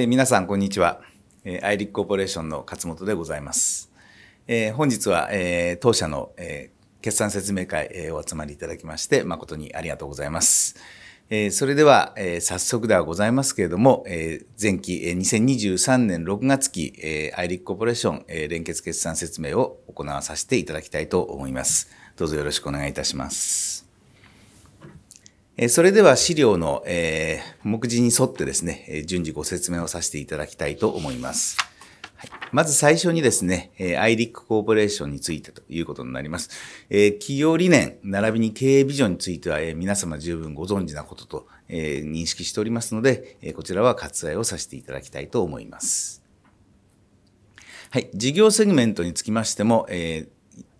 えー、皆さん、こんにちは。えー、アイリックコーポレーションの勝本でございます。えー、本日は、えー、当社の、えー、決算説明会、えー、お集まりいただきまして、誠にありがとうございます。えー、それでは、えー、早速ではございますけれども、えー、前期、えー、2023年6月期、えー、アイリックコーポレーション、えー、連結決算説明を行わさせていただきたいと思います。どうぞよろしくお願いいたします。それでは資料の、えー、目次に沿ってですね、順次ご説明をさせていただきたいと思います。はい、まず最初にですね、アイリックコーポレーションについてということになります。えー、企業理念、並びに経営ビジョンについては、えー、皆様十分ご存知なことと、えー、認識しておりますので、えこちらは割愛をさせていただきたいと思います。はい、事業セグメントにつきましても、え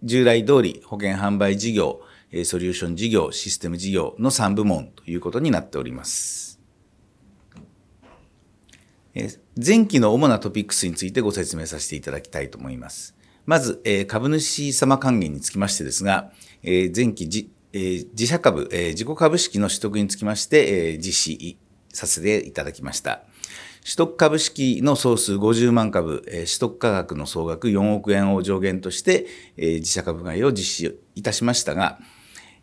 従来通り保険販売事業、ソリューション事業、システム事業の3部門ということになっております。前期の主なトピックスについてご説明させていただきたいと思います。まず、株主様還元につきましてですが、前期じ自社株、自己株式の取得につきまして、実施させていただきました。取得株式の総数50万株、取得価格の総額4億円を上限として、自社株買いを実施いたしましたが、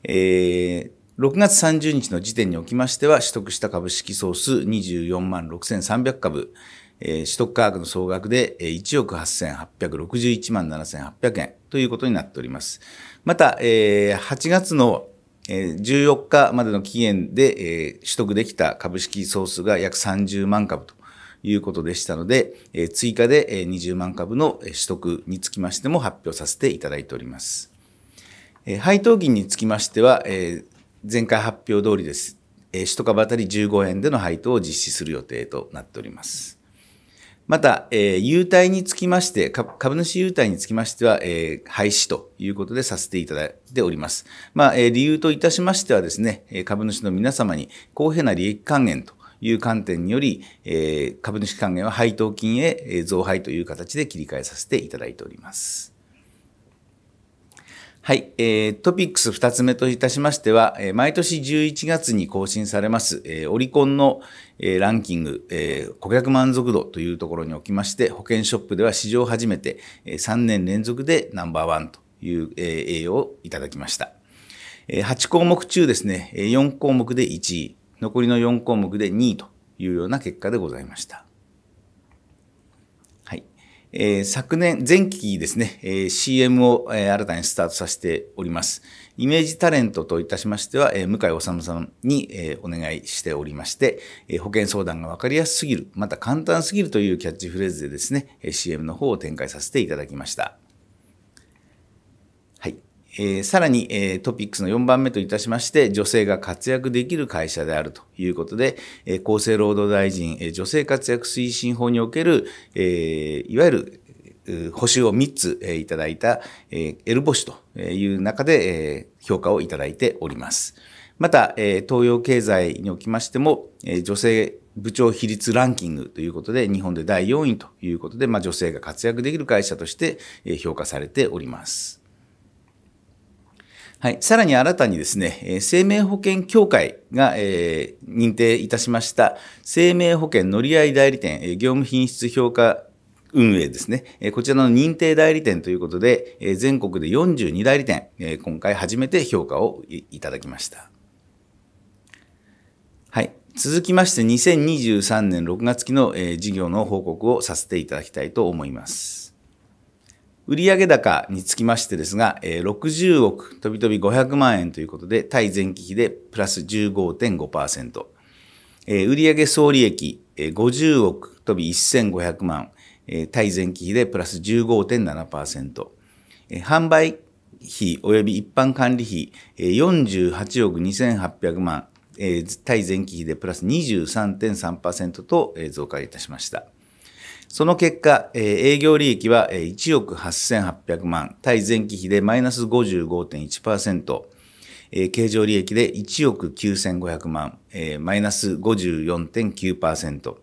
えー、6月30日の時点におきましては、取得した株式総数24万6300株、えー、取得価格の総額で1億8861万7800円ということになっております。また、えー、8月の14日までの期限で、えー、取得できた株式総数が約30万株ということでしたので、えー、追加で20万株の取得につきましても発表させていただいております。配当金につきましては、え前回発表通りです。え1株当たり15円での配当を実施する予定となっております。また、え優待につきまして、株主優待につきましては、え廃止ということでさせていただいております。まあ、え理由といたしましてはですね、株主の皆様に公平な利益還元という観点により、え株主還元は配当金へ増配という形で切り替えさせていただいております。はい、えー、トピックス2つ目といたしましては、えー、毎年11月に更新されます、えー、オリコンの、えー、ランキング、えー、顧客満足度というところにおきまして、保険ショップでは史上初めて、えー、3年連続でナンバーワンという、えー、栄誉をいただきました。えー、8項目中ですね、4項目で1位、残りの4項目で2位というような結果でございました。えー、昨年、前期ですね、えー、CM を、えー、新たにスタートさせております。イメージタレントといたしましては、えー、向井治さんに、えー、お願いしておりまして、えー、保険相談がわかりやすすぎる、また簡単すぎるというキャッチフレーズでですね、えー、CM の方を展開させていただきました。えー、さらに、えー、トピックスの4番目といたしまして、女性が活躍できる会社であるということで、えー、厚生労働大臣、え女性活躍推進法における、えいわゆる修を3つ、えいただいた、え L 星という中で、え評価をいただいております。また、え東洋経済におきましても、え女性部長比率ランキングということで、日本で第4位ということで、まあ、女性が活躍できる会社として評価されております。はい、さらに新たにですね、生命保険協会が、えー、認定いたしました生命保険乗合代理店業務品質評価運営ですね、こちらの認定代理店ということで、全国で42代理店、今回初めて評価をいただきました。はい、続きまして2023年6月期の事業の報告をさせていただきたいと思います。売上高につきましてですが、60億、とびとび500万円ということで、対前期比でプラス15.5%。えー、売上総利益、50億、とび1500万、えー、対前期比でプラス15.7%。えー、販売費及び一般管理費、48億2800万、えー、対前期比でプラス23.3%と増加いたしました。その結果、えー、営業利益は1億8800万、対前期比でマイナス55.1%、えー、経常利益で1億9500万、えー、マイナス54.9%、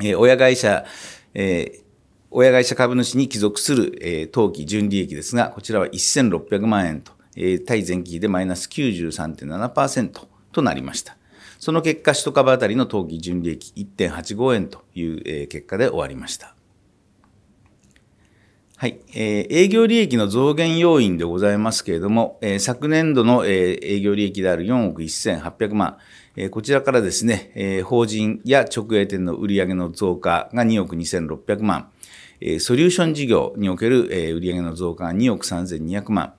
えー、親会社、えー、親会社株主に帰属する、えー、当期純利益ですが、こちらは1600万円と、えー、対前期比でマイナス93.7%となりました。その結果、一株当たりの当期純利益1.85円という結果で終わりました。はい、えー、営業利益の増減要因でございますけれども、えー、昨年度の、えー、営業利益である4億1800万、えー、こちらからですね、えー、法人や直営店の売上の増加が2億2600万、えー、ソリューション事業における、えー、売上の増加が2億3200万、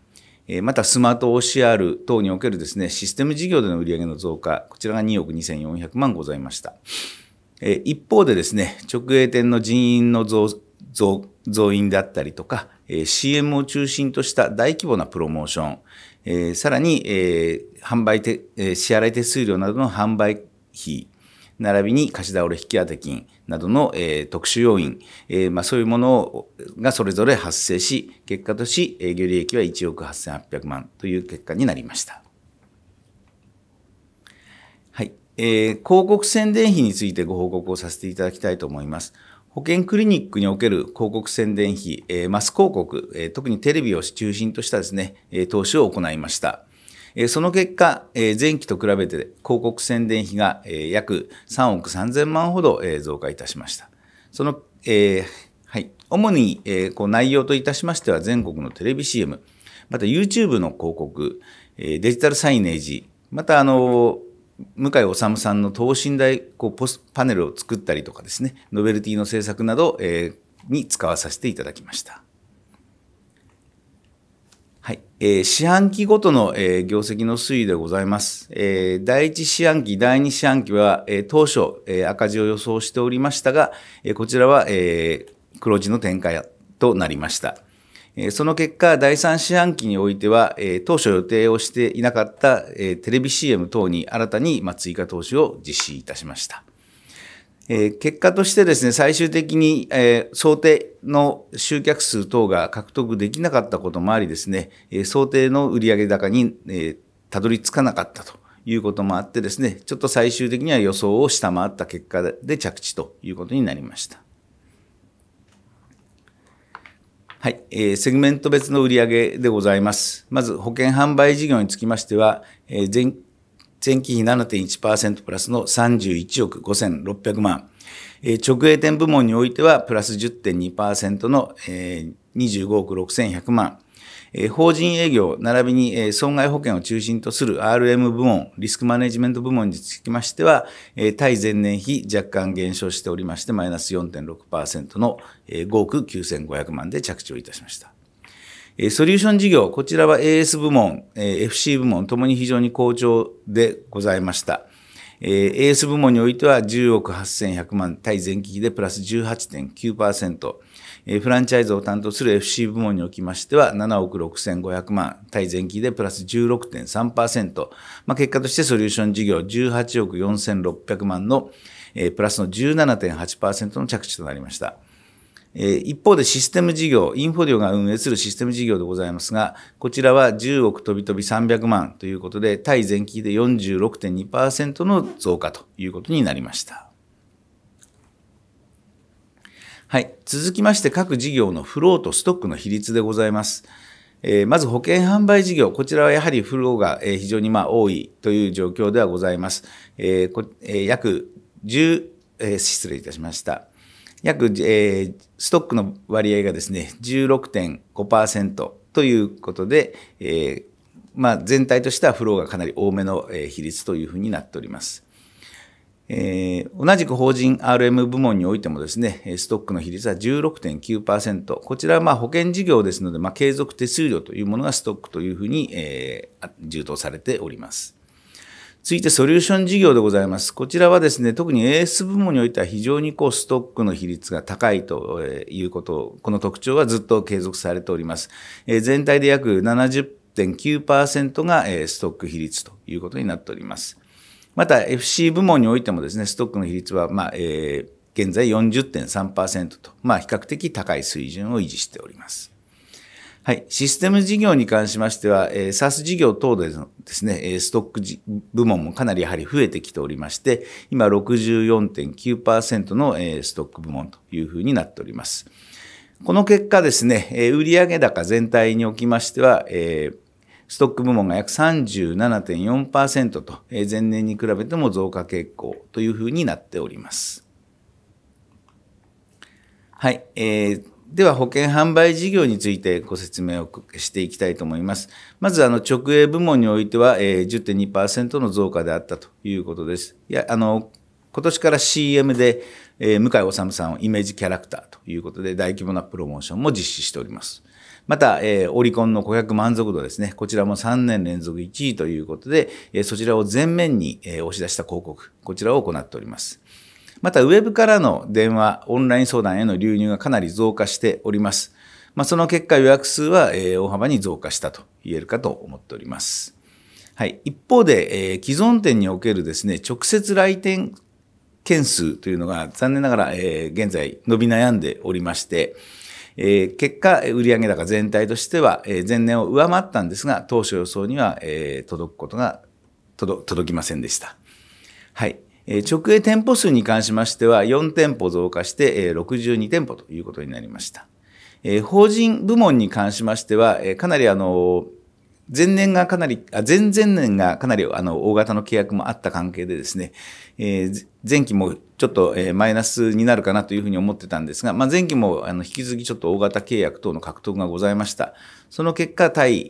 またスマート OCR 等におけるですね、システム事業での売上の増加、こちらが2億2400万ございました。一方でですね、直営店の人員の増、増、増員であったりとか、CM を中心とした大規模なプロモーション、えさらに、え販売手、支払い手数料などの販売費、並びに貸し倒れ引き当て金などの、えー、特殊要因、えーまあ、そういうものがそれぞれ発生し、結果とし営業利益は1億8800万という結果になりました。はい。えー、広告宣伝費についてご報告をさせていただきたいと思います。保健クリニックにおける広告宣伝費、えマス広告、え特にテレビを中心としたですね、え投資を行いました。えその結果、え前期と比べて広告宣伝費が、え約3億3000万ほど、え増加いたしました。その、えはい、主に、えこう内容といたしましては全国のテレビ CM、また YouTube の広告、えデジタルサイネージ、またあの向井治さんの等身大こうポスパネルを作ったりとかですね、ノベルティの制作など、えに使わさせていただきました。えー、四半期ごとの、えー、業績の推移でございます。えー、第1四半期、第2四半期は、えー、当初、えー、赤字を予想しておりましたが、えー、こちらは、えー、黒字の展開となりました。えー、その結果、第3四半期においては、えー、当初予定をしていなかった、えー、テレビ CM 等に新たに、まあ、追加投資を実施いたしました。え結果としてですね、最終的に、え想定の集客数等が獲得できなかったこともありですね、え想定の売上高に、えたどり着かなかったということもあってですね、ちょっと最終的には予想を下回った結果で着地ということになりました。はい、えー、セグメント別の売上でございます。まず保険販売事業につきましては、えー、前前期比7.1%プラスの31億5600万。直営店部門においてはプラス10.2%の25億6100万。法人営業並びに損害保険を中心とする RM 部門、リスクマネジメント部門につきましては、対前年比若干減少しておりまして、マイナス4.6%の5億9500万で着地をいたしました。ソリューション事業、こちらは AS 部門、FC 部門ともに非常に好調でございました。AS 部門においては10億8100万対前期比でプラス18.9%。フランチャイズを担当する FC 部門におきましては、7億6500万、対前期でプラス16.3%。まあ、結果としてソリューション事業18億4600万の、プラスの17.8%の着地となりました。一方でシステム事業、インフォディオが運営するシステム事業でございますが、こちらは10億飛び飛び300万ということで、対前期で46.2%の増加ということになりました。はい。続きまして、各事業のフローとストックの比率でございます。えー、まず保険販売事業、こちらはやはりフローが非常にまあ多いという状況ではございます。えー、こえー、約10、えー、失礼いたしました。約、えー、ストックの割合がですね、16.5%ということで、えー、まあ、全体としてはフローがかなり多めの比率というふうになっております。えー、同じく法人 RM 部門においてもですね、ストックの比率は16.9%。こちらはまあ保険事業ですので、まあ、継続手数料というものがストックというふうに、えー、充当されております。続いてソリューション事業でございます。こちらはですね、特に AS 部門においては非常にこうストックの比率が高いということ、この特徴はずっと継続されております。全体で約70.9%がストック比率ということになっております。また FC 部門においてもですね、ストックの比率は、まあ、現在40.3%と、まあ、比較的高い水準を維持しております。はい。システム事業に関しましては、えー、s a s 事業等でですね、ストック部門もかなりやはり増えてきておりまして、今64.9%の、えー、ストック部門というふうになっております。この結果ですね、えー、売上高全体におきましては、えーストック部門が約37.4%と、え前年に比べても増加傾向というふうになっております。はい。えーでは保険販売事業についてご説明をしていきたいと思います。まずあの直営部門においては、え10.2%の増加であったということです。いやあの今年から CM で、え向井治さんをイメージキャラクターということで大規模なプロモーションも実施しております。また、えー、オリコンの顧客満足度ですね。こちらも3年連続1位ということで、えそちらを前面に、え押し出した広告、こちらを行っております。またウェブからの電話、オンライン相談への流入がかなり増加しております。まあ、その結果予約数は、え大幅に増加したと言えるかと思っております。はい。一方で、えー、既存店におけるですね、直接来店件数というのが残念ながら、えー、現在伸び悩んでおりまして、え結果、売上高全体としては、え前年を上回ったんですが、当初予想には、え届くことが届きませんでした。はい。直営店舗数に関しましては4店舗増加して62店舗ということになりました。法人部門に関しましては、かなりあの、前年がかなり、あ前々年がかなりあの大型の契約もあった関係でですね、前期もちょっと、マイナスになるかなというふうに思ってたんですが、まあ、前期もあの引き続きちょっと大型契約等の獲得がございました。その結果、対、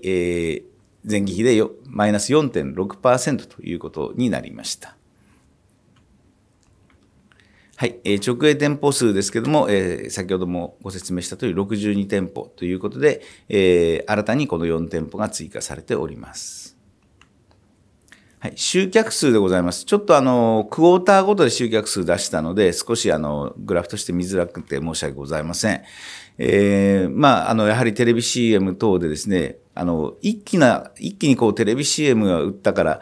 前期比でマイナス4.6%ということになりました。はい、えー、直営店舗数ですけども、えー、先ほどもご説明したとおり62店舗ということで、えー、新たにこの4店舗が追加されております。はい、集客数でございます。ちょっとあの、クォーターごとで集客数出したので、少しあの、グラフとして見づらくて申し訳ございません。えー、まあ、あの、やはりテレビ CM 等でですね、あの、一気な、一気にこうテレビ CM が売ったから、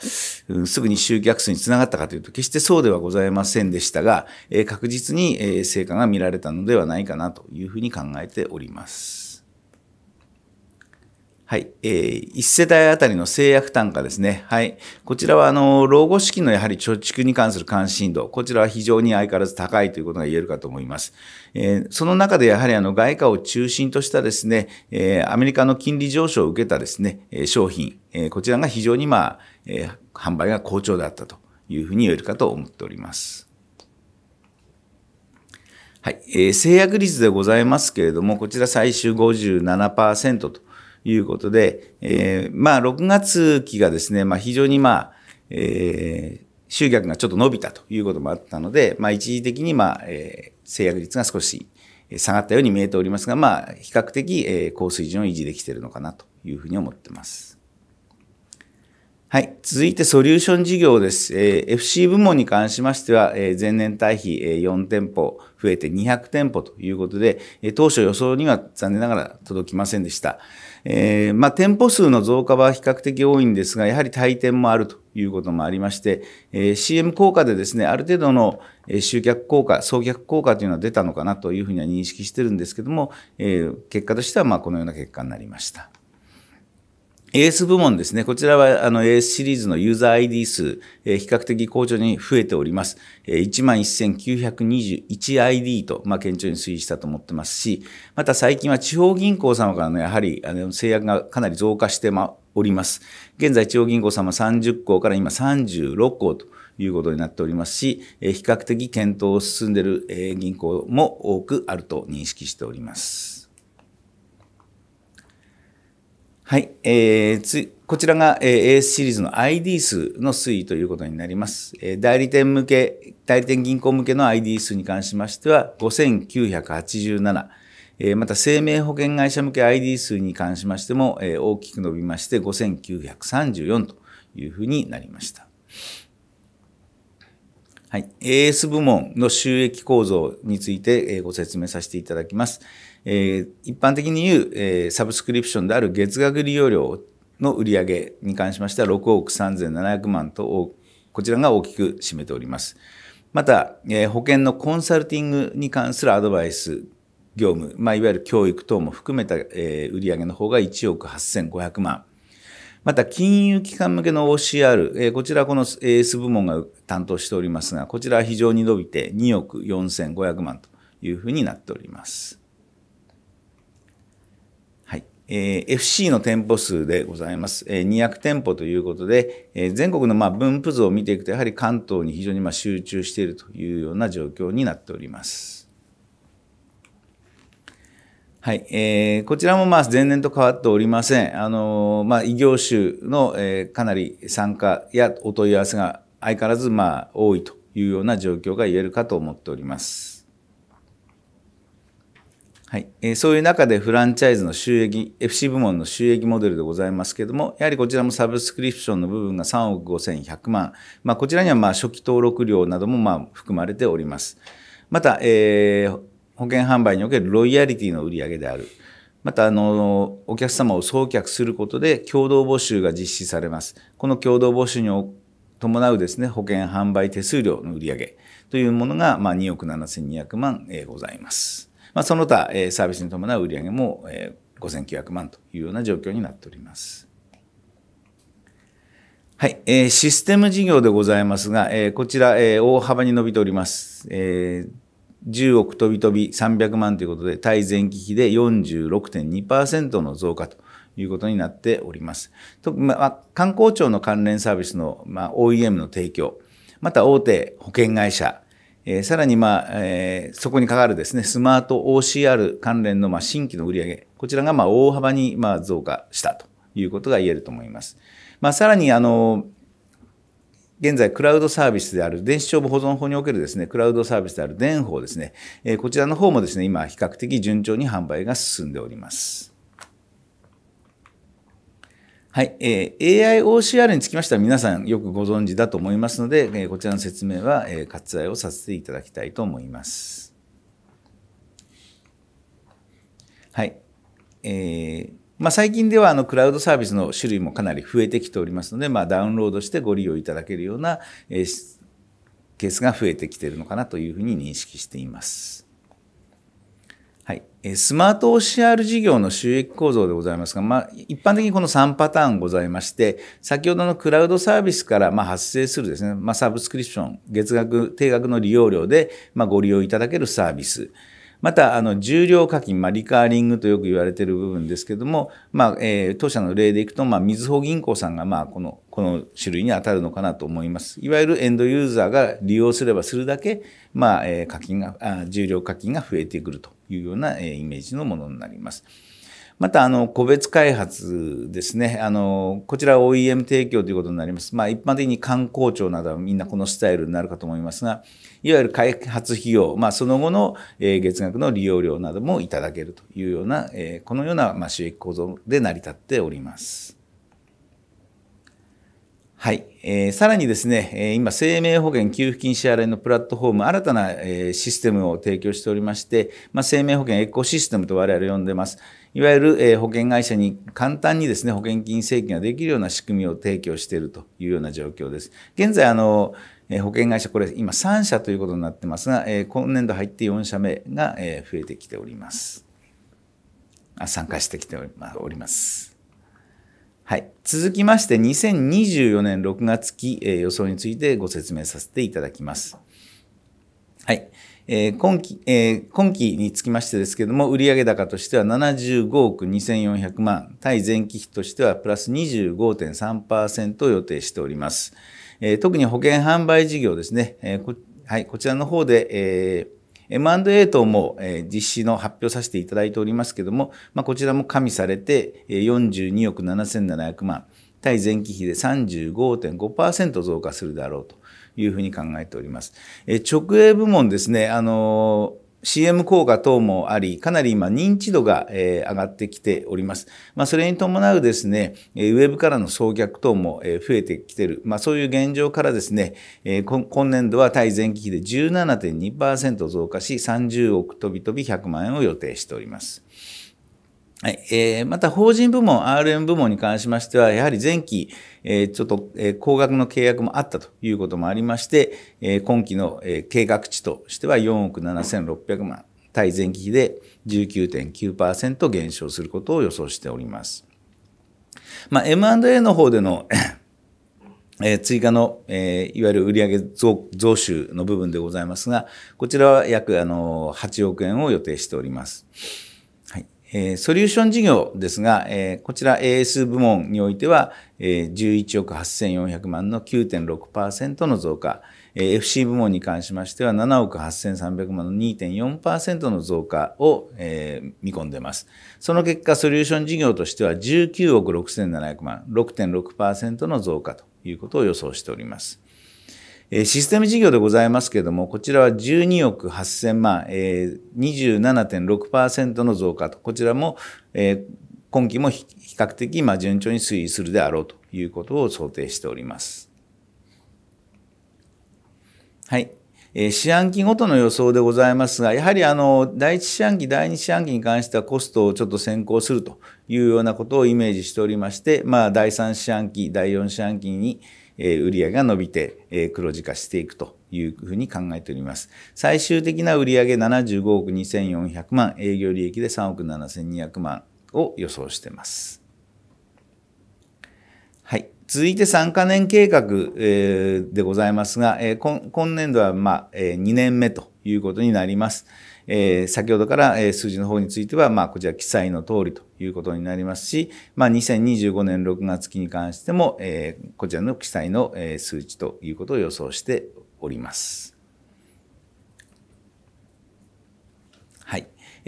うん、すぐに集客数につながったかというと、決してそうではございませんでしたが、えー、確実に、えー、成果が見られたのではないかなというふうに考えております。はい。えー、一世帯あたりの制約単価ですね。はい。こちらは、あの、老後資金のやはり貯蓄に関する関心度、こちらは非常に相変わらず高いということが言えるかと思います。えー、その中でやはり、あの、外貨を中心としたですね、えー、アメリカの金利上昇を受けたですね、え商品、えこちらが非常に、まあ、え販売が好調だったというふうに言えるかと思っております。はい、えー、制約率でございますけれども、こちら最終57%ということで、えー、まあ、6月期がですね、まあ、非常にまあ、えー、集客がちょっと伸びたということもあったので、まあ、一時的にまあ、えー、制約率が少し下がったように見えておりますが、まあ、比較的、えー、高水準を維持できているのかなというふうに思ってます。はい。続いて、ソリューション事業です。えー、FC 部門に関しましては、えー、前年対比、えー、4店舗増えて200店舗ということで、えー、当初予想には残念ながら届きませんでした。えー、まあ、店舗数の増加は比較的多いんですが、やはり退店もあるということもありまして、えー、CM 効果でですね、ある程度の集客効果、送客効果というのは出たのかなというふうには認識してるんですけども、えー、結果としてはまこのような結果になりました。AS 部門ですね。こちらはあの AS シリーズのユーザー ID 数、えー、比較的好調に増えております。えー、11,921ID と、まあ、顕著に推移したと思ってますし、また最近は地方銀行様からの、ね、やはりあの制約がかなり増加してまおります。現在地方銀行様30校から今36校ということになっておりますし、えー、比較的検討を進んでいる、えー、銀行も多くあると認識しております。はい、えー、こちらが、えー、AS シリーズの ID 数の推移ということになります。え代理店向け、代理店銀行向けの ID 数に関しましては5987、えまた生命保険会社向け ID 数に関しましても、え大きく伸びまして5934というふうになりました。はい、AS 部門の収益構造についてご説明させていただきます。えー、一般的に言う、えー、サブスクリプションである月額利用料の売上に関しましては6億3700万と、こちらが大きく占めております。また、えー、保険のコンサルティングに関するアドバイス業務、まあ、いわゆる教育等も含めた、えー、売上の方が1億8500万。また、金融機関向けの OCR、えー、こちらこの AS 部門が担当しておりますが、こちらは非常に伸びて2億4500万というふうになっております。えー、FC の店舗数でございます。えー、200店舗ということで、えー、全国のまあ分布図を見ていくと、やはり関東に非常にまあ集中しているというような状況になっております。はい、えー、こちらもまあ前年と変わっておりません。あのー、まあ異業種の、えー、かなり参加やお問い合わせが相変わらずまあ多いというような状況が言えるかと思っております。はい、えー、そういう中でフランチャイズの収益、FC 部門の収益モデルでございますけれども、やはりこちらもサブスクリプションの部分が3億5100万、まあ、こちらにはまあ初期登録料などもまあ含まれております。また、えー、保険販売におけるロイヤリティの売り上げである。また、あの、お客様を送客することで共同募集が実施されます。この共同募集に伴うですね、保険販売手数料の売り上げというものが、まあ、2億7200万、えー、ございます。まあ、その他、えー、サービスに伴う売上も、えー、5900万というような状況になっております。はい、えー、システム事業でございますが、えー、こちら、えー、大幅に伸びております。えー10億飛び飛び300万ということで、対前期比で46.2%の増加ということになっております。とまあ、観光庁の関連サービスの、まあ、OEM の提供、また大手保険会社、えー、さらに、まあえー、そこに関わるですね、スマート OCR 関連の、まあ、新規の売上こちらが、まあ、大幅に、まあ、増加したということが言えると思います。まあ、さらに、あの、現在、クラウドサービスである、電子帳簿保存法におけるですね、クラウドサービスである電報ですね、えこちらの方もですね、今、比較的順調に販売が進んでおります。はい、えー、AIOCR につきましては皆さんよくご存知だと思いますので、えー、こちらの説明は、えー、割愛をさせていただきたいと思います。はい。えーまあ、最近ではあのクラウドサービスの種類もかなり増えてきておりますので、まあ、ダウンロードしてご利用いただけるような、えー、ケースが増えてきているのかなというふうに認識しています。はい、スマート OCR 事業の収益構造でございますが、まあ、一般的にこの3パターンございまして、先ほどのクラウドサービスからま発生するですね、まあ、サブスクリプション、月額、定額の利用料でまご利用いただけるサービス。また、あの、重量課金、まあ、リカーリングとよく言われている部分ですけども、まあ、えー、当社の例でいくと、まあ、みずほ銀行さんが、まあ、この、この種類に当たるのかなと思います。いわゆるエンドユーザーが利用すればするだけ、まあ、えー、課金があ、重量課金が増えてくるというような、えイメージのものになります。またあの個別開発ですねあのこちら OEM 提供ということになります、まあ、一般的に観光庁などはみんなこのスタイルになるかと思いますがいわゆる開発費用、まあ、その後の月額の利用料などもいただけるというようなこのような収益構造で成り立っております。はい、えー、さらにですね、えー、今、生命保険給付金支払いのプラットフォーム、新たな、えー、システムを提供しておりまして、まあ、生命保険エコシステムと我々呼んでます。いわゆる、えー、保険会社に簡単にですね、保険金請求ができるような仕組みを提供しているというような状況です。現在、あの、えー、保険会社、これ今3社ということになってますが、えー、今年度入って4社目が、えー、増えてきております。あ参加してきております。はい、続きまして2024年6月期、えー、予想についてご説明させていただきます。はい。え今期、え今期につきましてですけども、売上高としては75億2400万、対前期比としてはプラス25.3%を予定しております。え特に保険販売事業ですね、えこ、はい、こちらの方で、えー M&A 等も実施の発表させていただいておりますけども、まあ、こちらも加味されて42億7700万、対前期比で35.5%増加するだろうというふうに考えております。直営部門ですね、あのー CM 効果等もあり、かなり今認知度が、え上がってきております。まあ、それに伴うですね、ウェブからの送客等も増えてきている。まあ、そういう現状からですね、え今年度は対前期比で17.2%増加し、30億とびとび100万円を予定しております。はい。えー、また、法人部門、RM 部門に関しましては、やはり前期、えー、ちょっと、えー、高額の契約もあったということもありまして、えー、今期の、えー、計画値としては4億7600万、対前期比で19.9%減少することを予想しております。まあ、M&A の方での え追加の、えいわゆる売上増増収の部分でございますが、こちらは約あの8億円を予定しております。えソリューション事業ですが、えこちら AS 部門においては、え11億8400万の9.6%の増加、え FC 部門に関しましては7億8300万の2.4%の増加を、え見込んでいます。その結果、ソリューション事業としては19億6700万、6.6%の増加ということを予想しております。システム事業でございますけれども、こちらは12億8000万、ー、27.6%の増加と、こちらも、え今期も比較的、まあ、順調に推移するであろうということを想定しております。はい。え四半期ごとの予想でございますが、やはりあの、第1四半期、第2四半期に関してはコストをちょっと先行するというようなことをイメージしておりまして、まあ、第3四半期、第4四半期に、え売上が伸びてえ黒字化していくというふうに考えております。最終的な売上75億2400万、営業利益で3億7200万を予想しています。はい。続いて3カ年計画でございますが、え今年度はまあえ2年目ということになります。えー、先ほどから、数字の方については、まあ、こちら記載の通りということになりますし、まあ、2025年6月期に関しても、えこちらの記載の、数値ということを予想しております。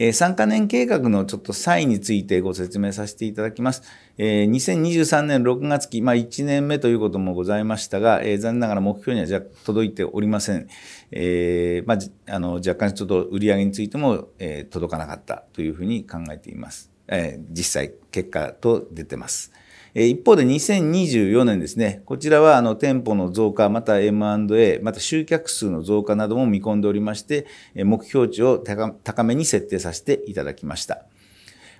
えー、3カ年計画のちょっと際についてご説明させていただきます。えー、2023年6月期、まあ、1年目ということもございましたが、えー、残念ながら目標にはじゃ届いておりません。えー、まあ、あの、若干ちょっと売り上げについても、え届かなかったというふうに考えています。え実際結果と出てます。一方で2024年ですね、こちらはあの店舗の増加、また M&A、また集客数の増加なども見込んでおりまして、目標値を高めに設定させていただきました。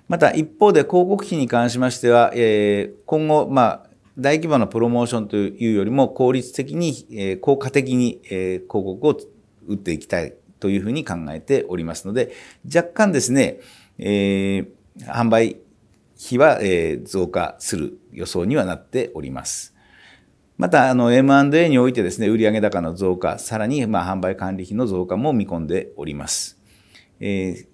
また一方で広告費に関しましては、え今後、まあ、大規模なプロモーションというよりも効率的に、え効果的に、え広告を打っていきたいというふうに考えておりますので、若干ですね、え販売比は、え増加する予想にはなっております。また、あの、M&A においてですね、売上高の増加、さらに、ま販売管理費の増加も見込んでおります。えー、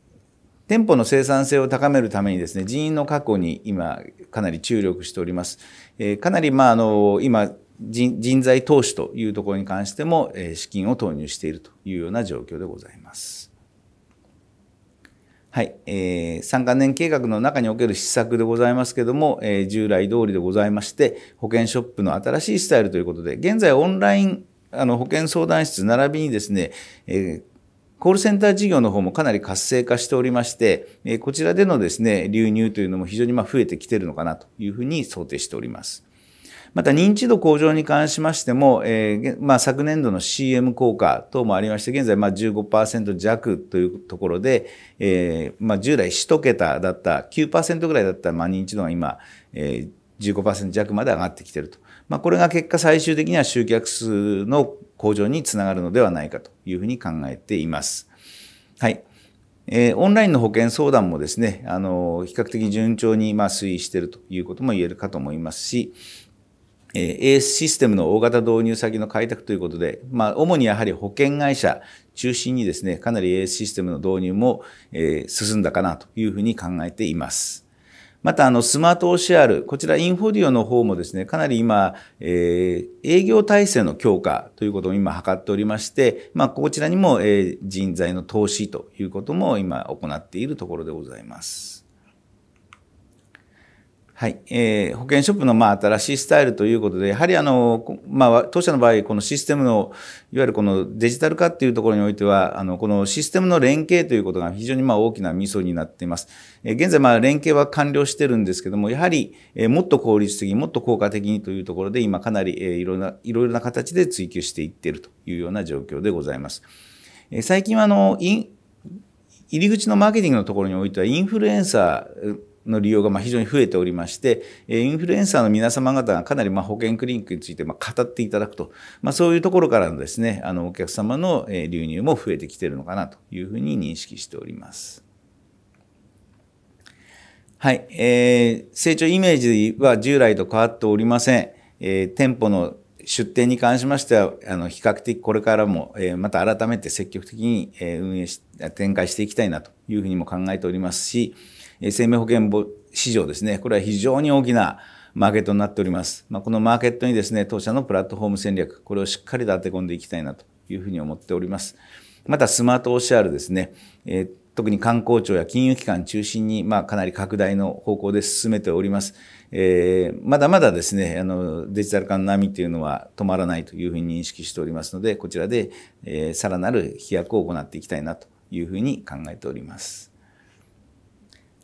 店舗の生産性を高めるためにですね、人員の確保に今、かなり注力しております。えー、かなり、まあ、あの、今、人材投資というところに関しても、え資金を投入しているというような状況でございます。はい、えー、3カ年計画の中における施策でございますけども、えー、従来通りでございまして、保険ショップの新しいスタイルということで、現在オンラインあの保険相談室並びにですね、えーコールセンター事業の方もかなり活性化しておりまして、こちらでのですね、流入というのも非常にま増えてきてるのかなというふうに想定しております。また認知度向上に関しましても、えー、まあ、昨年度の CM 効果等もありまして、現在まあ15%弱というところで、えー、まあ、従来1桁だった9%ぐらいだったまあ認知度が今、えー、15%弱まで上がってきていると。まあ、これが結果最終的には集客数の向上につながるのではないかというふうに考えています。はい。えー、オンラインの保険相談もですね、あの、比較的順調に、まあ、推移しているということも言えるかと思いますし、エースシステムの大型導入先の開拓ということで、まあ、主にやはり保険会社中心にですね、かなりエースシステムの導入も、え進んだかなというふうに考えています。また、あの、スマート OCR、こちらインフォディオの方もですね、かなり今、えー、営業体制の強化ということを今図っておりまして、まあ、こちらにも、え人材の投資ということも今行っているところでございます。はい、えー、保険ショップのまあ新しいスタイルということで、やはりあの、まあ、当社の場合、このシステムの、いわゆるこのデジタル化っていうところにおいては、あの、このシステムの連携ということが非常にまあ大きなミソになっています。えー、現在、まあ、連携は完了してるんですけども、やはり、えー、もっと効率的に、もっと効果的にというところで、今かなり、えー、いろんな、いろいろな形で追求していっているというような状況でございます。えー、最近はあの、イン、入り口のマーケティングのところにおいては、インフルエンサー、の利用がま非常に増えておりまして、インフルエンサーの皆様方がかなりま保険クリニックについてま語っていただくと、まあ、そういうところからのですね、あのお客様の流入も増えてきてるのかなというふうに認識しております。はい、えー、成長イメージは従来と変わっておりません。えー、店舗の出店に関しましては、あの、比較的これからも、えー、また改めて積極的に、え運営し、展開していきたいなというふうにも考えておりますし、生命保険市場ですね、これは非常に大きなマーケットになっております。まあ、このマーケットにですね、当社のプラットフォーム戦略、これをしっかりと当て込んでいきたいなというふうに思っております。またスマート OCR ですね、えー、特に観光庁や金融機関中心に、まあ、かなり拡大の方向で進めております。えー、まだまだですね、あの、デジタル化の波というのは止まらないというふうに認識しておりますので、こちらで、えー、さらなる飛躍を行っていきたいなというふうに考えております。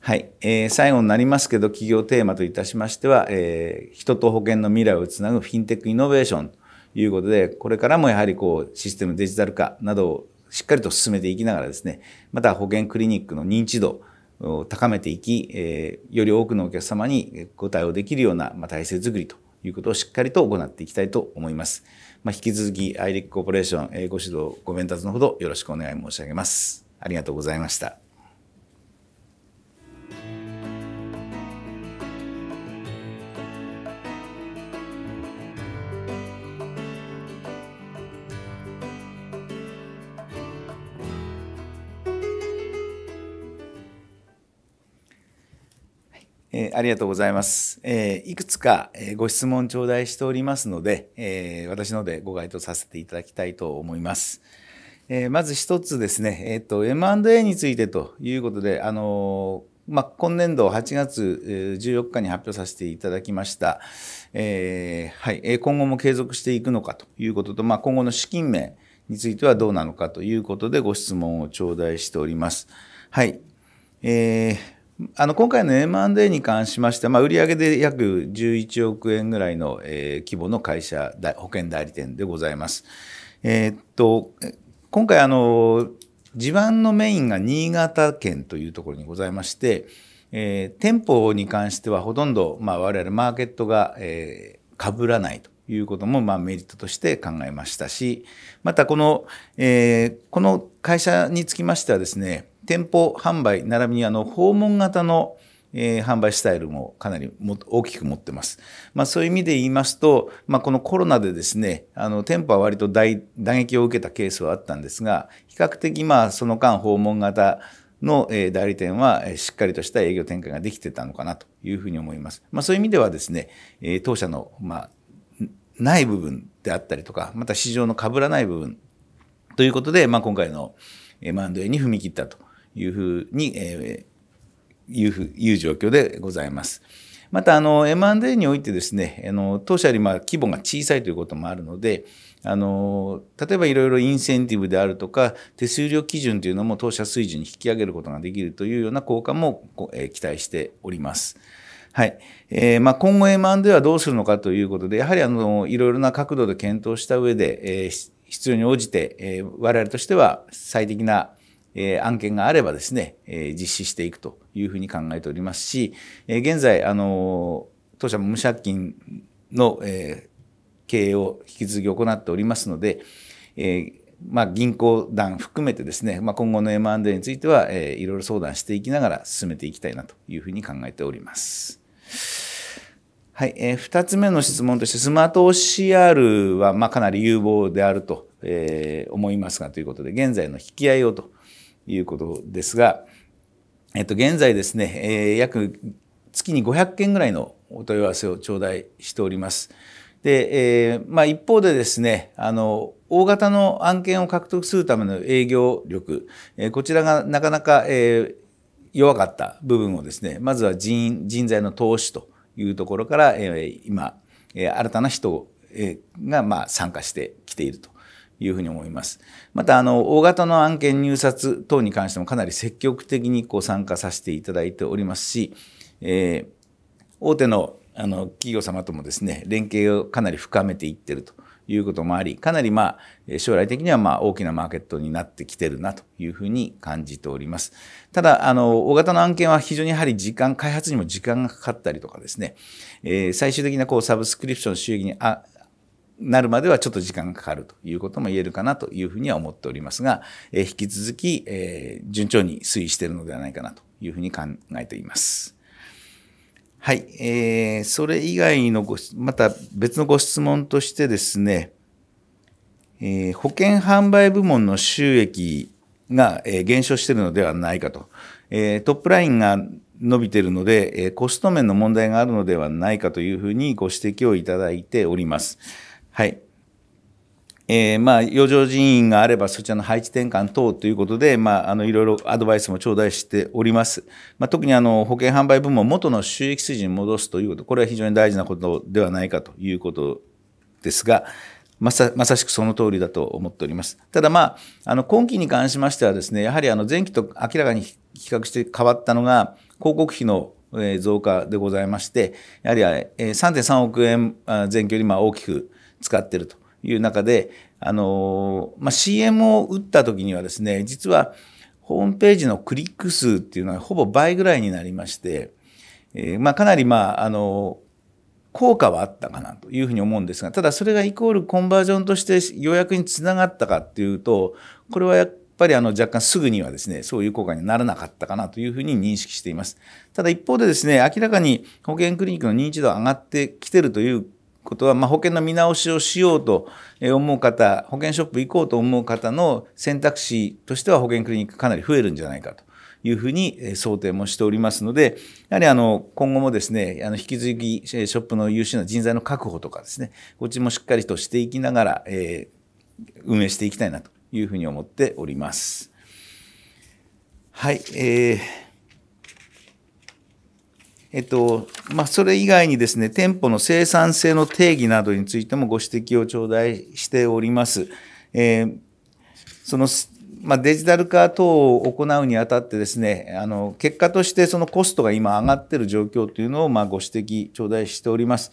はい、えー、最後になりますけど企業テーマといたしましては、えー、人と保険の未来をつなぐフィンテックイノベーションということでこれからもやはりこうシステムデジタル化などをしっかりと進めていきながらですねまた保険クリニックの認知度を高めていき、えー、より多くのお客様にご対応できるような、まあ、体制づくりということをしっかりと行っていきたいと思います。まあ、引き続き i r ッ c コーポレーション、えー、ご指導ご鞭達のほどよろしくお願い申し上げます。ありがとうございました。えー、ありがとうございます。えー、いくつか、えー、ご質問頂戴しておりますので、え私のでご回答させていただきたいと思います。えまず一つですね、えっ、と、M&A についてということで、あのま今年度8月14日に発表させていただきました、えはい、今後も継続していくのかということと、ま今後の資金面についてはどうなのかということでご質問を頂戴しております。はい。えーあの今回の M&A に関しましては、まあ、売上で約11億円ぐらいの、えー、規模の会社保険代理店でございます。えー、っと今回あの地盤のメインが新潟県というところにございまして、えー、店舗に関してはほとんど、まあ、我々マーケットが、えー、ぶらないということも、まあ、メリットとして考えましたしまたこの、えー、この会社につきましてはですね店舗販売、並びにあの訪問型のえー、販売スタイルもかなりも大きく持ってます。まあ、そういう意味で言いますと、まあ、このコロナでですね、あの店舗は割と大打撃を受けたケースはあったんですが、比較的まあその間訪問型の代理店はしっかりとした営業展開ができてたのかなというふうに思います。まあ、そういう意味ではですね、え当社のまない部分であったりとか、また市場の被らない部分ということで、まあ、今回のマウン a に踏み切ったと。いうふうに、えー、いういう状況でございます。また、あの、M&A においてですね、あの、当社より、まあ、規模が小さいということもあるので、あの、例えばいろいろインセンティブであるとか、手数料基準というのも当社水準に引き上げることができるというような効果も、えー、期待しております。はい。えー、まあ、今後 M&A はどうするのかということで、やはりあの、いろいろな角度で検討した上で、えー、必要に応じて、えー、我々としては最適なえ案件があればですね、え実施していくというふうに考えておりますし、え現在、あの当社も無借金の、え経営を引き続き行っておりますので、えまあ、銀行団含めてですね、まあ、今後の M&A については、えー、いろいろ相談していきながら進めていきたいなというふうに考えております。はい、えー、2つ目の質問として、スマート OCR は、まあ、かなり有望であると、えー、思いますがということで、現在の引き合いをということですが、えっと、現在ですね、えー、約月に500件ぐらいのお問い合わせを頂戴しております。で、えー、まあ一方でですね、あの、大型の案件を獲得するための営業力、えー、こちらがなかなか、えー、弱かった部分をですね、まずは人員、人材の投資というところから、えー、今、え新たな人が、まあ、参加してきているというふうに思います。また、あの、大型の案件入札等に関してもかなり積極的にこう参加させていただいておりますし、えー、大手のあの企業様ともですね、連携をかなり深めていってるということもあり、かなりまあ、将来的にはまあ大きなマーケットになってきてるなというふうに感じております。ただ、あの、大型の案件は非常にやはり時間、開発にも時間がかかったりとかですね、えー、最終的なこうサブスクリプション収益にあなるまではちょっと時間がかかるということも言えるかなというふうには思っておりますが、え引き続き、え順調に推移しているのではないかなというふうに考えています。はい、えー、それ以外のご、また別のご質問としてですね、えー、保険販売部門の収益が、え減少しているのではないかと、えトップラインが伸びているので、えコスト面の問題があるのではないかというふうにご指摘をいただいております。はい。えー、まあ、余剰人員があれば、そちらの配置転換等ということで、まあ、あの、いろいろアドバイスも頂戴しております。まあ、特にあの、保険販売部門元の収益水準に戻すということ、これは非常に大事なことではないかということですが、まさまさしくその通りだと思っております。ただまあ、あの、今期に関しましてはですね、やはりあの、前期と明らかに比較して変わったのが、広告費の増加でございまして、やはり3.3億円前期よりま大きく使ってるという中で、あのまあ、CM を打った時にはですね、実はホームページのクリック数っていうのはほぼ倍ぐらいになりまして、えー、まあ、かなり、まあ、あの効果はあったかなというふうに思うんですが、ただそれがイコールコンバージョンとして予約につながったかっていうと、これはやっぱりあの若干すぐにはですね、そういう効果にならなかったかなというふうに認識しています。ただ一方でですね、明らかに保険クリニックの認知度上がってきてるということは、まあ、保険の見直しをしようと思う方、保険ショップ行こうと思う方の選択肢としては保険クリニックかなり増えるんじゃないかというふうに想定もしておりますので、やはりあの、今後もですね、あの、引き続きショップの優秀な人材の確保とかですね、こっちもしっかりとしていきながら、えー、運営していきたいなというふうに思っております。はい、えーえっとまあ、それ以外にですね、店舗の生産性の定義などについてもご指摘を頂戴しております。えー、そのまあ、デジタル化等を行うにあたってですね、あの結果としてそのコストが今上がっている状況というのをまご指摘頂戴しております。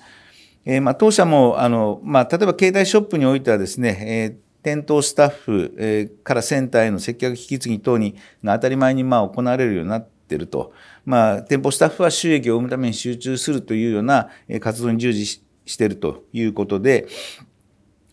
えー、ま当社もあの、ま例えば携帯ショップにおいてはですね、えー店頭スタッフからセンターへの接客引き継ぎ等に当たり前にま行われるようになっってると。まあ、店舗スタッフは収益を生むために集中するというような活動に従事してるということで、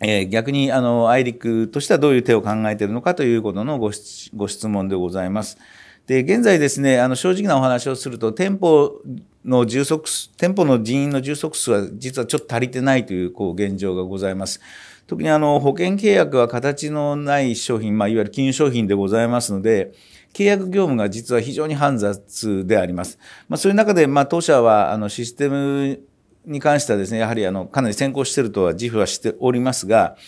えー、逆に、あの、アイリックとしてはどういう手を考えているのかということのご質問でございます。で、現在ですね、あの、正直なお話をすると、店舗の充足数、店舗の人員の充足数は実はちょっと足りてないという、こう、現状がございます。特にあの、保険契約は形のない商品、まあ、いわゆる金融商品でございますので、契約業務が実は非常に煩雑であります。まあ、そういう中で、まあ、当社はあのシステムに関してはですね、やはりあのかなり先行しているとは自負はしておりますが、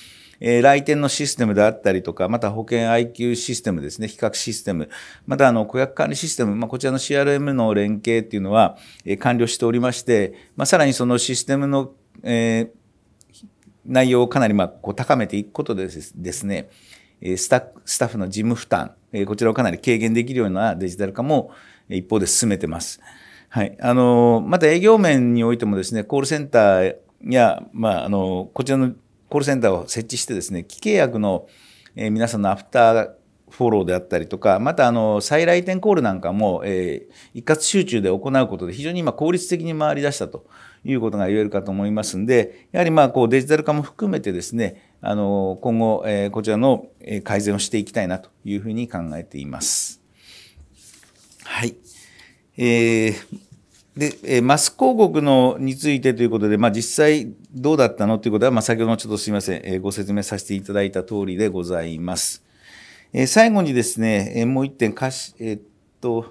えー、来店のシステムであったりとか、また保険 IQ システムですね、比較システム、またあの顧客管理システム、まあ、こちらの CRM の連携っていうのは、えー、完了しておりまして、まあ、さらにそのシステムの、えー、内容をかなりまあこう高めていくことでですね、スタスタッフの事務負担、えこちらをかなり軽減できるようなデジタル化も一方で進めてます。はい。あの、また営業面においてもですね、コールセンターや、まあ、あの、こちらのコールセンターを設置してですね、既契約の、え皆さんのアフターフォローであったりとか、またあの、再来店コールなんかも、えー、一括集中で行うことで非常に今効率的に回り出したということが言えるかと思いますんで、やはりまあ、こうデジタル化も含めてですね、あの今後、えこちらの改善をしていきたいなというふうに考えています。はい。えーで、マス広告のについてということで、まあ、実際どうだったのということは、まあ、先ほどちょっとすみません、えご説明させていただいた通りでございます。え最後にですね、えもう一点、貸し、えっと、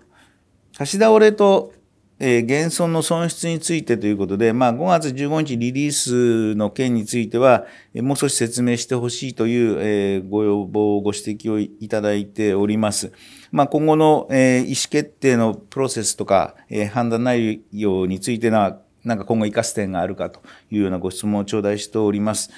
貸し倒れとえー、現存の損失についてということで、まあ、5月15日リリースの件については、えー、もう少し説明してほしいという、えー、ご要望、ご指摘をいただいております。まあ、今後の、えー、意思決定のプロセスとか、えー、判断内容についてな、なんか今後活かす点があるかというようなご質問を頂戴しております。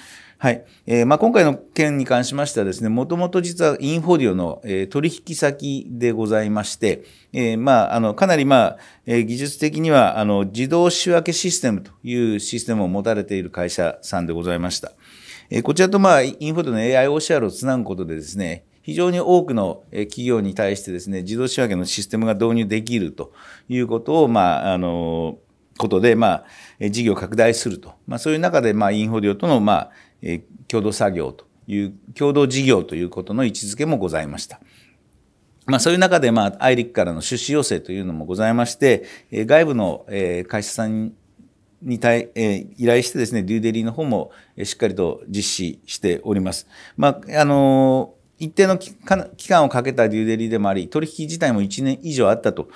はい。えー、まあ、今回の件に関しましてはですね、もともと実はインフォディオの、えー、取引先でございまして、えー、まあ、あの、かなりまあ、えー、技術的には、あの、自動仕分けシステムというシステムを持たれている会社さんでございました。えー、こちらとまあ、インフォディオの AIOCR をつなぐことでですね、非常に多くの企業に対してですね、自動仕分けのシステムが導入できるということを、まあ、あの、ことで、まあ、事業拡大すると。まあ、そういう中で、まあ、インフォディオとの、まあ、え共同作業という共同事業ということの位置づけもございました。まあ、そういう中で、まあ、アイリックからの出資要請というのもございまして、え外部の、え会社さんに対、え依頼してですね、デューデリーの方も、えしっかりと実施しております。まあ、あの一定の期間をかけたデューデリーでもあり、取引自体も1年以上あったと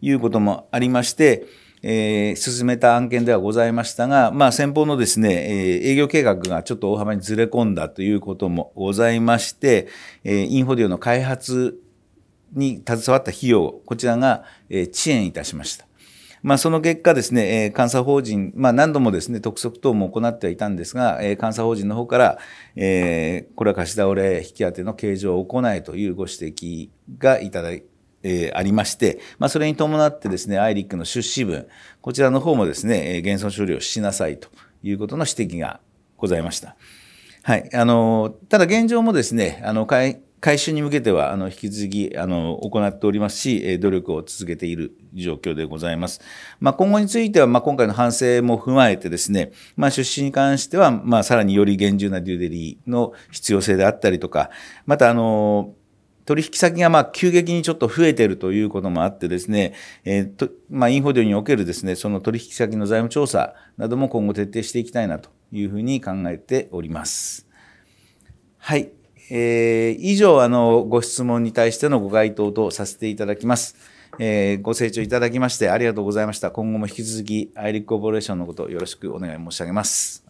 いうこともありまして、えー、進めた案件ではございましたが、まあ、先方のですね、えー、営業計画がちょっと大幅にずれ込んだということもございまして、えー、インフォディオの開発に携わった費用、こちらが、えー、遅延いたしました。まあ、その結果ですね、えー、監査法人、まあ、何度もですね、督促等も行ってはいたんですが、えー、監査法人の方から、えー、これは貸し倒れ引き当ての計上を行えというご指摘がいただいえー、ありまして、まあ、それに伴ってですね、アイリックの出資分、こちらの方もですね、えー、減損処理をしなさいということの指摘がございました。はい。あの、ただ現状もですね、あの、回収に向けては、あの、引き続き、あの、行っておりますし、え努力を続けている状況でございます。まあ、今後については、まあ、今回の反省も踏まえてですね、まあ、出資に関しては、まあ、さらにより厳重なデューデリーの必要性であったりとか、また、あの、取引先がまあ急激にちょっと増えているということもあってですね、えーとまあ、インフォデオにおけるですね、その取引先の財務調査なども今後徹底していきたいなというふうに考えております。はい。えー、以上、あの、ご質問に対してのご回答とさせていただきます。えー、ご清聴いただきましてありがとうございました。今後も引き続き、アイリックコーポレーションのことよろしくお願い申し上げます。